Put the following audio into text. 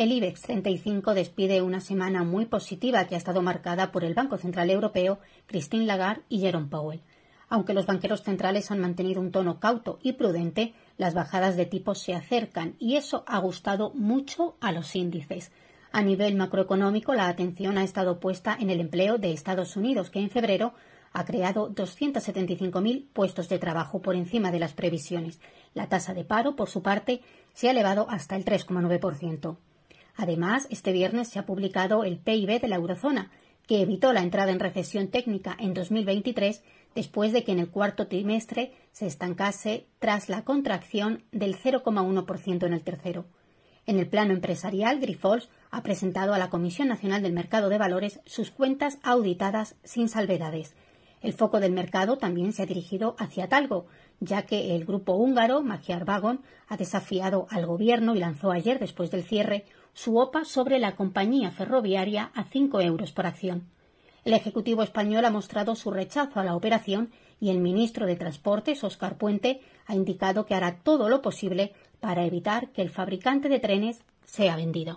El IBEX 35 despide una semana muy positiva que ha estado marcada por el Banco Central Europeo, Christine Lagarde y Jerome Powell. Aunque los banqueros centrales han mantenido un tono cauto y prudente, las bajadas de tipos se acercan y eso ha gustado mucho a los índices. A nivel macroeconómico, la atención ha estado puesta en el empleo de Estados Unidos, que en febrero ha creado 275.000 puestos de trabajo por encima de las previsiones. La tasa de paro, por su parte, se ha elevado hasta el 3,9%. Además, este viernes se ha publicado el PIB de la eurozona, que evitó la entrada en recesión técnica en 2023 después de que en el cuarto trimestre se estancase tras la contracción del 0,1% en el tercero. En el plano empresarial, Grifols ha presentado a la Comisión Nacional del Mercado de Valores sus cuentas auditadas sin salvedades, el foco del mercado también se ha dirigido hacia Talgo, ya que el grupo húngaro Magyar Vagon ha desafiado al gobierno y lanzó ayer, después del cierre, su OPA sobre la compañía ferroviaria a 5 euros por acción. El Ejecutivo español ha mostrado su rechazo a la operación y el ministro de Transportes, Óscar Puente, ha indicado que hará todo lo posible para evitar que el fabricante de trenes sea vendido.